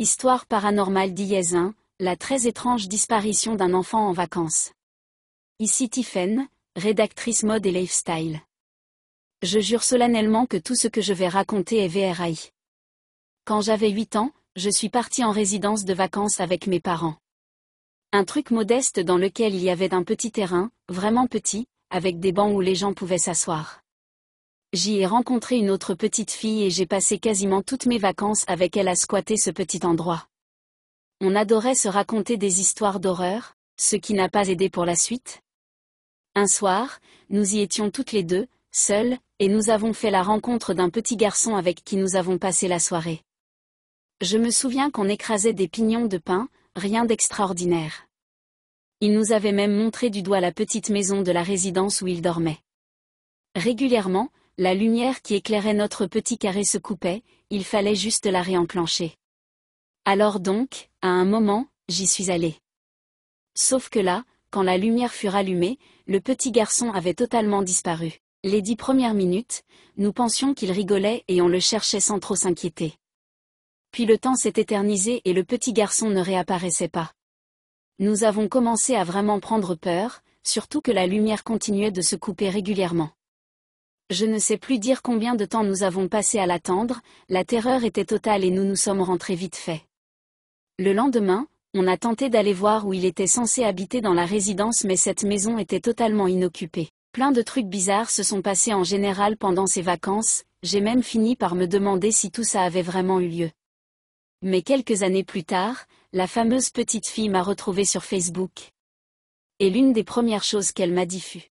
Histoire paranormale d'Iezin, la très étrange disparition d'un enfant en vacances. Ici Tiffen, rédactrice mode et lifestyle. Je jure solennellement que tout ce que je vais raconter est VRI. Quand j'avais 8 ans, je suis partie en résidence de vacances avec mes parents. Un truc modeste dans lequel il y avait un petit terrain, vraiment petit, avec des bancs où les gens pouvaient s'asseoir. J'y ai rencontré une autre petite fille et j'ai passé quasiment toutes mes vacances avec elle à squatter ce petit endroit. On adorait se raconter des histoires d'horreur, ce qui n'a pas aidé pour la suite. Un soir, nous y étions toutes les deux, seules, et nous avons fait la rencontre d'un petit garçon avec qui nous avons passé la soirée. Je me souviens qu'on écrasait des pignons de pain, rien d'extraordinaire. Il nous avait même montré du doigt la petite maison de la résidence où il dormait. Régulièrement, la lumière qui éclairait notre petit carré se coupait, il fallait juste la réenclencher. Alors donc, à un moment, j'y suis allé. Sauf que là, quand la lumière fut rallumée, le petit garçon avait totalement disparu. Les dix premières minutes, nous pensions qu'il rigolait et on le cherchait sans trop s'inquiéter. Puis le temps s'est éternisé et le petit garçon ne réapparaissait pas. Nous avons commencé à vraiment prendre peur, surtout que la lumière continuait de se couper régulièrement. Je ne sais plus dire combien de temps nous avons passé à l'attendre, la terreur était totale et nous nous sommes rentrés vite fait. Le lendemain, on a tenté d'aller voir où il était censé habiter dans la résidence mais cette maison était totalement inoccupée. Plein de trucs bizarres se sont passés en général pendant ces vacances, j'ai même fini par me demander si tout ça avait vraiment eu lieu. Mais quelques années plus tard, la fameuse petite fille m'a retrouvée sur Facebook. Et l'une des premières choses qu'elle m'a dit fut